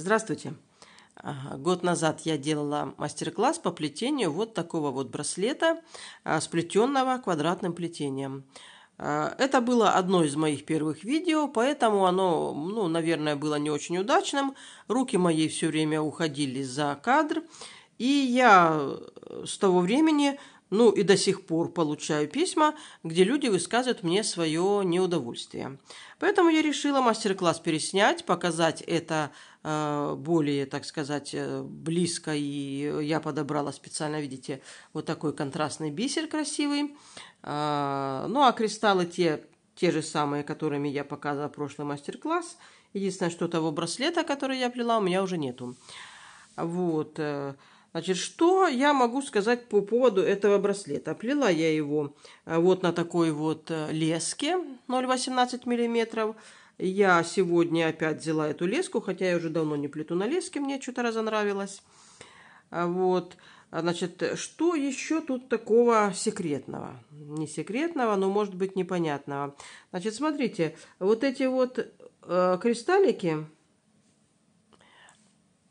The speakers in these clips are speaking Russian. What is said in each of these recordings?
Здравствуйте. А, год назад я делала мастер-класс по плетению вот такого вот браслета, а, сплетенного квадратным плетением. А, это было одно из моих первых видео, поэтому оно, ну, наверное, было не очень удачным. Руки мои все время уходили за кадр. И я э, с того времени, ну и до сих пор получаю письма, где люди высказывают мне свое неудовольствие. Поэтому я решила мастер-класс переснять, показать это Э, более, так сказать, э, близко. И я подобрала специально, видите, вот такой контрастный бисер красивый. Э, ну, а кристаллы те, те же самые, которыми я показывала прошлый мастер-класс. Единственное, что того браслета, который я плела, у меня уже нету. Вот. Значит, что я могу сказать по поводу этого браслета? Плела я его вот на такой вот леске 0,18 миллиметров. Я сегодня опять взяла эту леску, хотя я уже давно не плету на леске, мне что-то разонравилось. А вот, значит, что еще тут такого секретного? Не секретного, но, может быть, непонятного. Значит, смотрите, вот эти вот э, кристаллики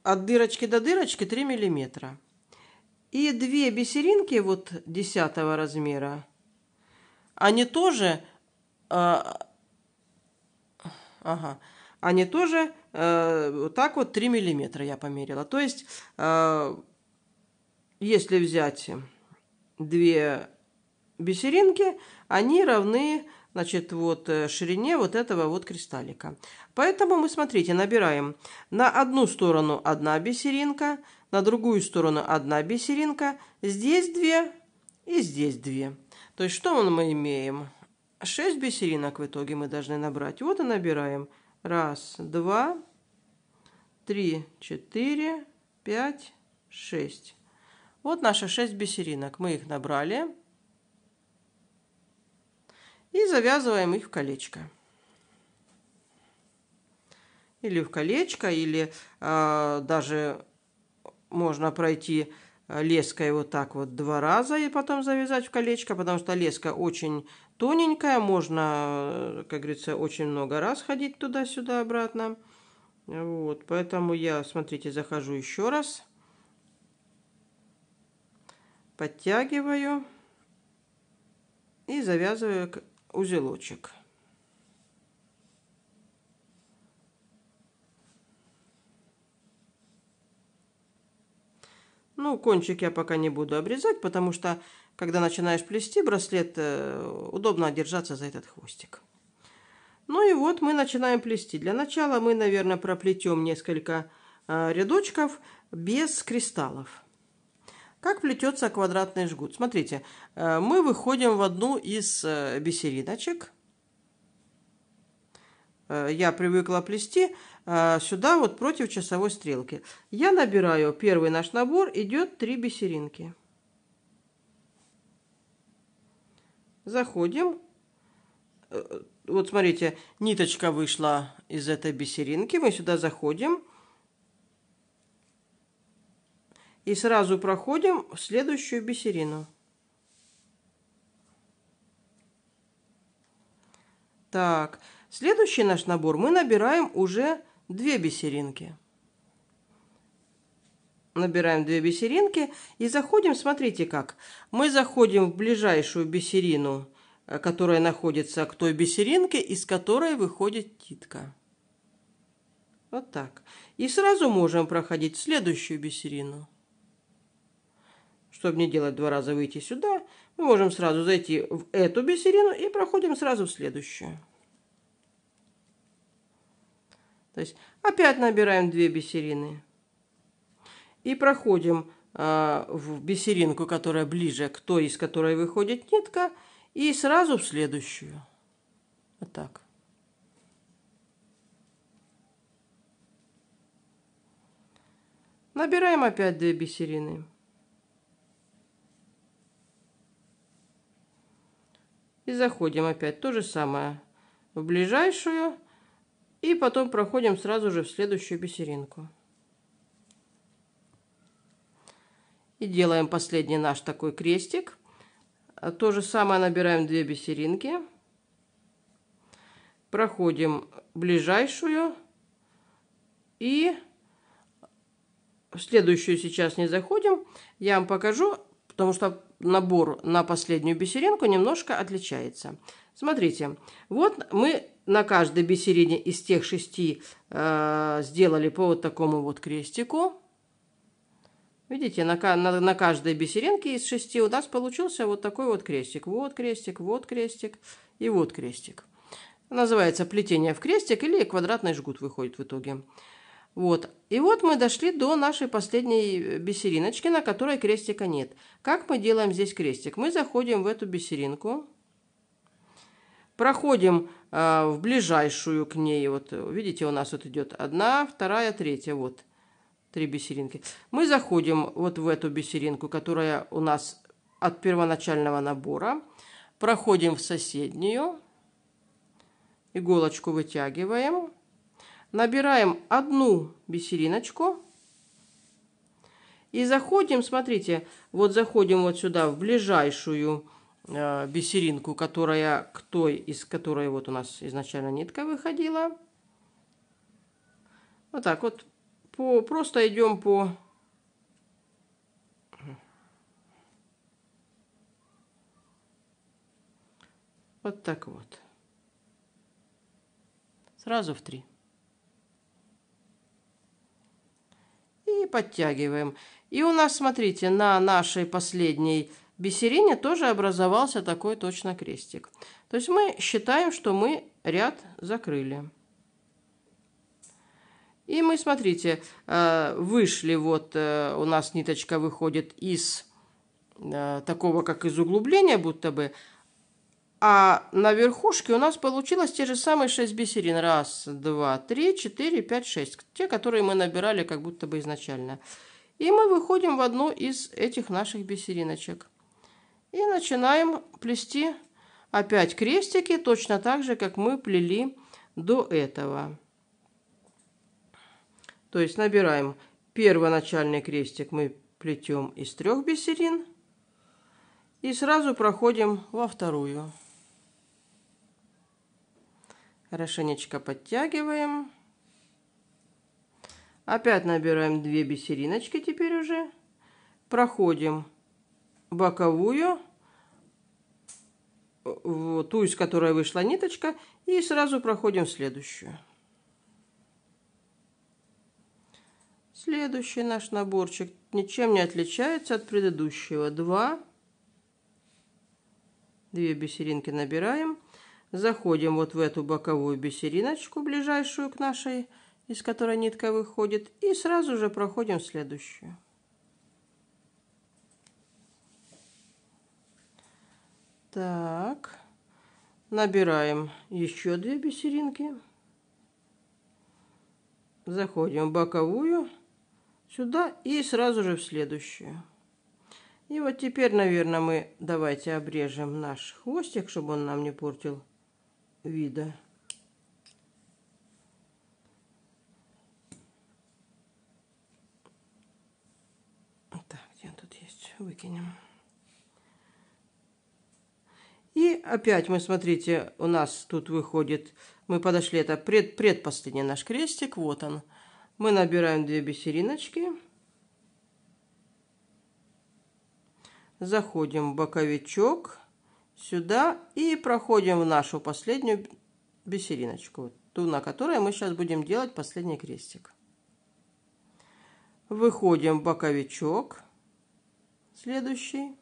от дырочки до дырочки 3 миллиметра. И две бисеринки вот 10 размера, они тоже э, Ага. Они тоже э, вот так вот 3 миллиметра я померила. То есть, э, если взять две бисеринки, они равны значит, вот э, ширине вот этого вот кристаллика. Поэтому мы, смотрите, набираем на одну сторону одна бисеринка, на другую сторону одна бисеринка, здесь две и здесь две. То есть что мы имеем? Шесть бисеринок в итоге мы должны набрать. Вот и набираем. Раз, два, три, четыре, пять, шесть. Вот наши шесть бисеринок. Мы их набрали. И завязываем их в колечко. Или в колечко, или э, даже можно пройти Э, леской вот так вот два раза и потом завязать в колечко, потому что леска очень тоненькая, можно, э, как говорится, очень много раз ходить туда-сюда обратно. Вот, поэтому я, смотрите, захожу еще раз, подтягиваю и завязываю узелочек. Ну, кончик я пока не буду обрезать, потому что, когда начинаешь плести браслет, э, удобно держаться за этот хвостик. Ну и вот мы начинаем плести. Для начала мы, наверное, проплетем несколько э, рядочков без кристаллов. Как плетется квадратный жгут? Смотрите, э, мы выходим в одну из бисериночек – Э, я привыкла плести э, сюда вот против часовой стрелки. Я набираю первый наш набор, идет 3 бисеринки. Заходим. Э, вот смотрите, ниточка вышла из этой бисеринки. Мы сюда заходим. И сразу проходим в следующую бисерину. Так, Следующий наш набор мы набираем уже две бисеринки. Набираем две бисеринки и заходим, смотрите как. Мы заходим в ближайшую бисерину, э, которая находится к той бисеринке, из которой выходит титка. Вот так. И сразу можем проходить следующую бисерину. Чтобы не делать два раза выйти сюда, мы можем сразу зайти в эту бисерину и проходим сразу в следующую. То есть опять набираем две бисерины. И проходим э, в бисеринку, которая ближе к той, из которой выходит нитка, и сразу в следующую. Вот так. Набираем опять две бисерины. И заходим опять то же самое в ближайшую и потом проходим сразу же в следующую бисеринку. И делаем последний наш такой крестик. То же самое набираем две бисеринки. Проходим ближайшую. И в следующую сейчас не заходим. Я вам покажу, потому что набор на последнюю бисеринку немножко отличается. Смотрите, вот мы на каждой бисерине из тех шести э, сделали по вот такому вот крестику. Видите, на, на, на каждой бисеринке из шести у нас получился вот такой вот крестик. Вот крестик, вот крестик и вот крестик. Называется плетение в крестик или квадратный жгут выходит в итоге. Вот. И вот мы дошли до нашей последней бисериночки, на которой крестика нет. Как мы делаем здесь крестик? Мы заходим в эту бисеринку. Проходим э, в ближайшую к ней. Вот видите, у нас вот идет одна, вторая, третья. Вот три бисеринки. Мы заходим вот в эту бисеринку, которая у нас от первоначального набора. Проходим в соседнюю. Иголочку вытягиваем. Набираем одну бисериночку. И заходим, смотрите, вот заходим вот сюда в ближайшую Э, бисеринку, которая к той, из которой вот у нас изначально нитка выходила. Вот так вот. По, просто идем по Вот так вот. Сразу в три. И подтягиваем. И у нас, смотрите, на нашей последней Бисерине тоже образовался такой точно крестик. То есть мы считаем, что мы ряд закрыли. И мы, смотрите, э, вышли, вот э, у нас ниточка выходит из э, такого, как из углубления будто бы, а на верхушке у нас получилось те же самые 6 бисерин. Раз, два, три, четыре, пять, шесть. Те, которые мы набирали как будто бы изначально. И мы выходим в одну из этих наших бисериночек. И начинаем плести опять крестики, точно так же, как мы плели до этого. То есть набираем первоначальный крестик, мы плетем из трех бисерин и сразу проходим во вторую. Хорошенечко подтягиваем. Опять набираем 2 бисериночки теперь уже. Проходим боковую ту, из которой вышла ниточка, и сразу проходим в следующую. Следующий наш наборчик ничем не отличается от предыдущего. Два, две бисеринки набираем. Заходим вот в эту боковую бисериночку, ближайшую к нашей, из которой нитка выходит, и сразу же проходим следующую. Так, набираем еще две бисеринки. Заходим в боковую, сюда и сразу же в следующую. И вот теперь, наверное, мы давайте обрежем наш хвостик, чтобы он нам не портил вида. Так, где он тут есть? Выкинем. И опять мы, смотрите, у нас тут выходит, мы подошли, это пред, предпоследний наш крестик, вот он. Мы набираем две бисериночки. Заходим в боковичок сюда и проходим в нашу последнюю бисериночку, ту, на которой мы сейчас будем делать последний крестик. Выходим в боковичок следующий.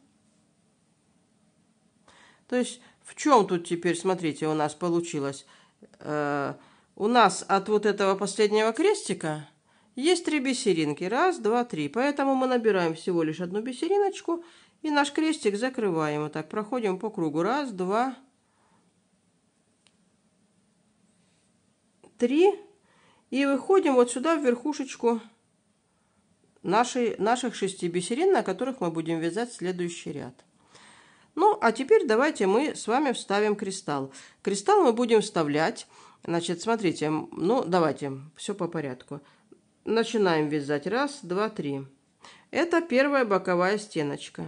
То есть в чем тут теперь, смотрите, у нас получилось? Э, у нас от вот этого последнего крестика есть три бисеринки. Раз, два, три. Поэтому мы набираем всего лишь одну бисериночку и наш крестик закрываем. Вот так проходим по кругу. Раз, два, три. И выходим вот сюда в верхушечку нашей, наших шести бисерин, на которых мы будем вязать следующий ряд. Ну, а теперь давайте мы с вами вставим кристалл. Кристалл мы будем вставлять. Значит, смотрите, ну, давайте, все по порядку. Начинаем вязать. Раз, два, три. Это первая боковая стеночка.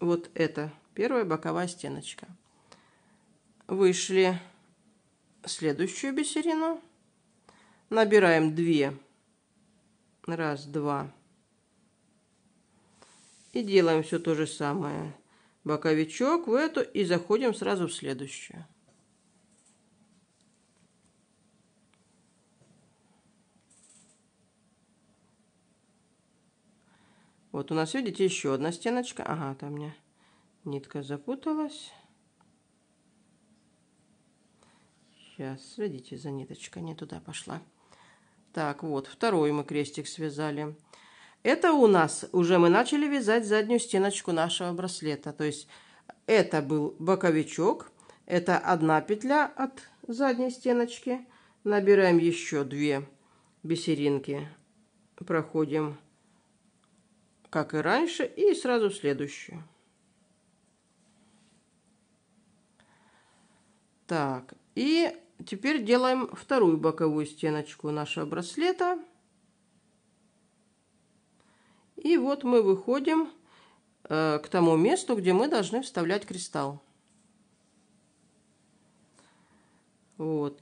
Вот это первая боковая стеночка. Вышли следующую бисерину. Набираем две. Раз, два. И делаем все то же самое боковичок в эту и заходим сразу в следующую. Вот у нас, видите, еще одна стеночка. Ага, там у меня нитка запуталась. Сейчас, видите, за ниточкой не туда пошла. Так, вот, второй мы крестик связали. Это у нас уже мы начали вязать заднюю стеночку нашего браслета. То есть это был боковичок, это одна петля от задней стеночки. Набираем еще две бисеринки, проходим как и раньше и сразу следующую. Так, и теперь делаем вторую боковую стеночку нашего браслета. И вот мы выходим э, к тому месту, где мы должны вставлять кристалл. Вот.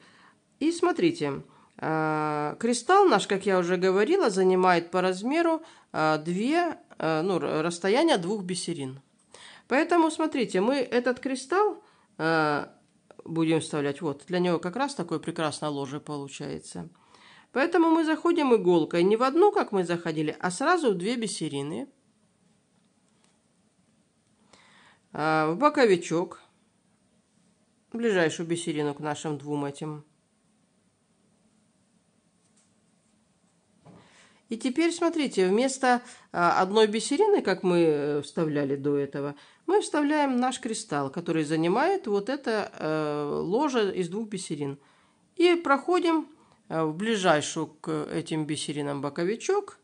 И смотрите, э, кристалл наш, как я уже говорила, занимает по размеру э, две, ну, расстояние двух бисерин. Поэтому, смотрите, мы этот кристалл будем вставлять. Вот, для него как раз такое прекрасное ложе получается. Поэтому мы заходим иголкой не в одну, как мы заходили, а сразу в две бисерины. А, в боковичок. Ближайшую бисерину к нашим двум этим. И теперь, смотрите, вместо а, одной бисерины, как мы э, вставляли до этого, мы вставляем наш кристалл, который занимает вот это э, ложе из двух бисерин. И проходим Э, в ближайшую к этим бисеринам боковичок.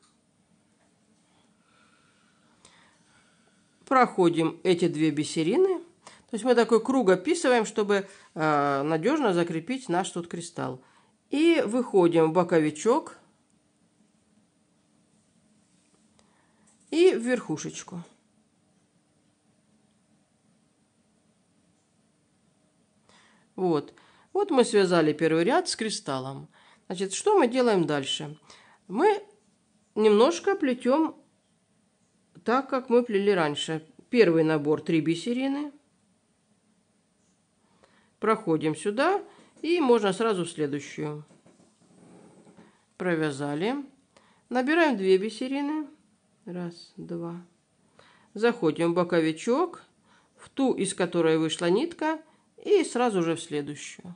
Проходим эти две бисерины. То есть мы такой круг описываем, чтобы э, надежно закрепить наш тут кристалл. И выходим в боковичок и в верхушечку. Вот. Вот мы связали первый ряд с кристаллом. Значит, что мы делаем дальше? Мы немножко плетем так, как мы плели раньше. Первый набор 3 бисерины. Проходим сюда и можно сразу в следующую. Провязали. Набираем 2 бисерины. Раз, два. Заходим в боковичок, в ту, из которой вышла нитка, и сразу же в следующую.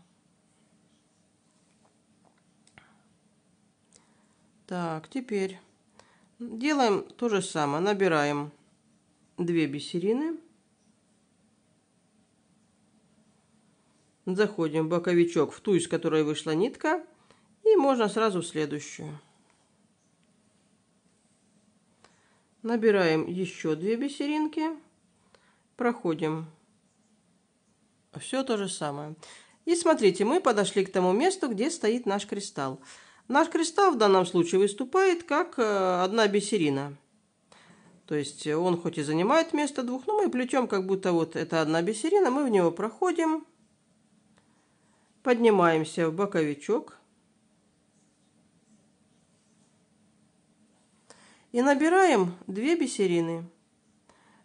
Так, теперь делаем то же самое. Набираем 2 бисерины. Заходим в боковичок, в ту, из которой вышла нитка. И можно сразу в следующую. Набираем еще 2 бисеринки. Проходим все то же самое. И смотрите, мы подошли к тому месту, где стоит наш кристалл. Наш креста в данном случае выступает как э, одна бисерина. То есть он хоть и занимает место двух, но мы плетем как будто вот это одна бисерина, мы в него проходим, поднимаемся в боковичок и набираем две бисерины.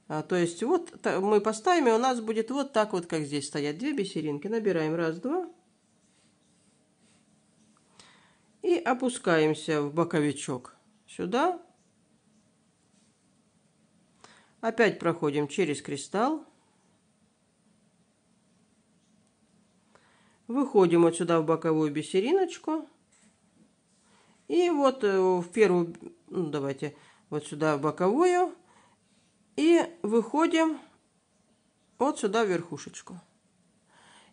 А, то есть вот мы поставим, и у нас будет вот так вот, как здесь стоят две бисеринки. Набираем раз, два, и опускаемся в боковичок. Сюда. Опять проходим через кристалл. Выходим отсюда в боковую бисериночку. И вот э, в первую, ну давайте, вот сюда в боковую. И выходим вот сюда в верхушечку.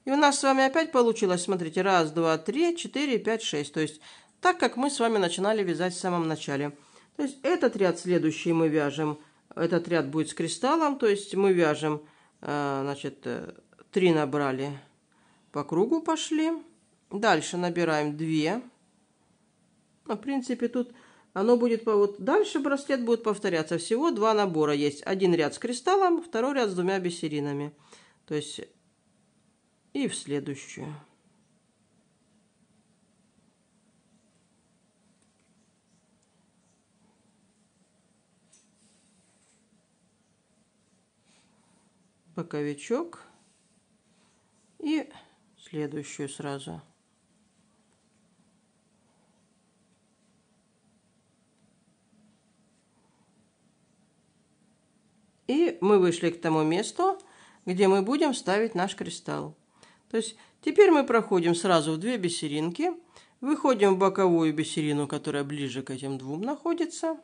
И у нас с вами опять получилось, смотрите, раз, два, три, четыре, пять, шесть. То есть так, как мы с вами начинали вязать в самом начале. То есть этот ряд следующий мы вяжем, этот ряд будет с кристаллом, то есть мы вяжем, э, значит, э, три набрали, по кругу пошли. Дальше набираем 2. Ну, в принципе, тут оно будет по вот дальше браслет будет повторяться. Всего два набора есть. Один ряд с кристаллом, второй ряд с двумя бисеринами. То есть и в следующую. боковичок и следующую сразу. И мы вышли к тому месту, где мы будем ставить наш кристалл. То есть теперь мы проходим сразу в две бисеринки, выходим в боковую бисерину, которая ближе к этим двум находится.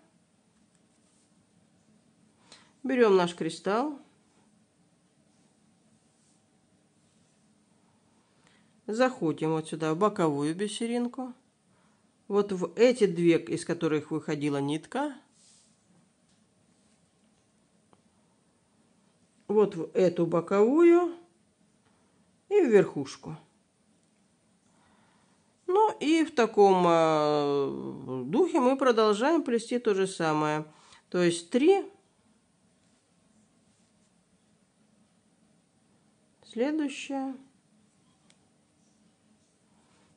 Берем наш кристалл. Заходим вот сюда в боковую бисеринку. Вот в эти две, из которых выходила нитка, вот в эту боковую и в верхушку. Ну и в таком э, духе мы продолжаем плести то же самое. То есть 3. Следующее.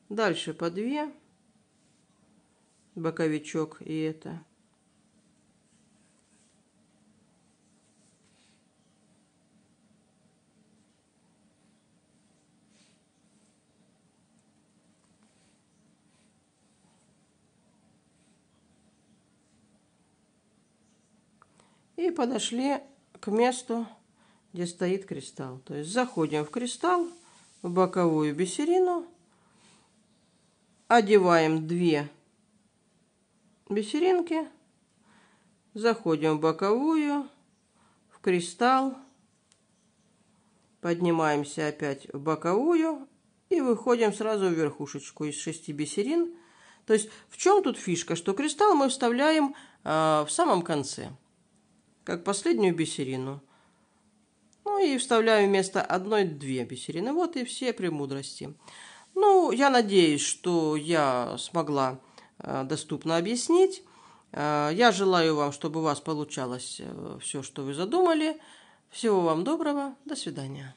Дальше по 2. Боковичок и это. и подошли к месту, где стоит кристалл. То есть заходим в кристалл, в боковую бисерину, одеваем две бисеринки, заходим в боковую, в кристалл, поднимаемся опять в боковую и выходим сразу в верхушечку из шести бисерин. То есть в чем тут фишка, что кристалл мы вставляем э, в самом конце как последнюю бисерину. Ну и вставляю вместо одной две бисерины. Вот и все премудрости. Ну, я надеюсь, что я смогла э, доступно объяснить. Э, я желаю вам, чтобы у вас получалось э, все, что вы задумали. Всего вам доброго. До свидания.